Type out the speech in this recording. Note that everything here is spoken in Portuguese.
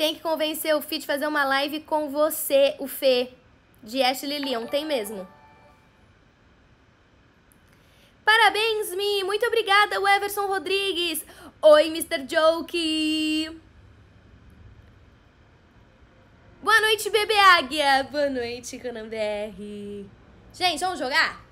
Tem que convencer o Fit de fazer uma live com você, o Fê, de Ashley Leon. Tem mesmo. Parabéns, Mi! Muito obrigada, Everson Rodrigues! Oi, Mr. Joke! Boa noite, bebê águia! Boa noite, Conan BR! Gente, vamos jogar?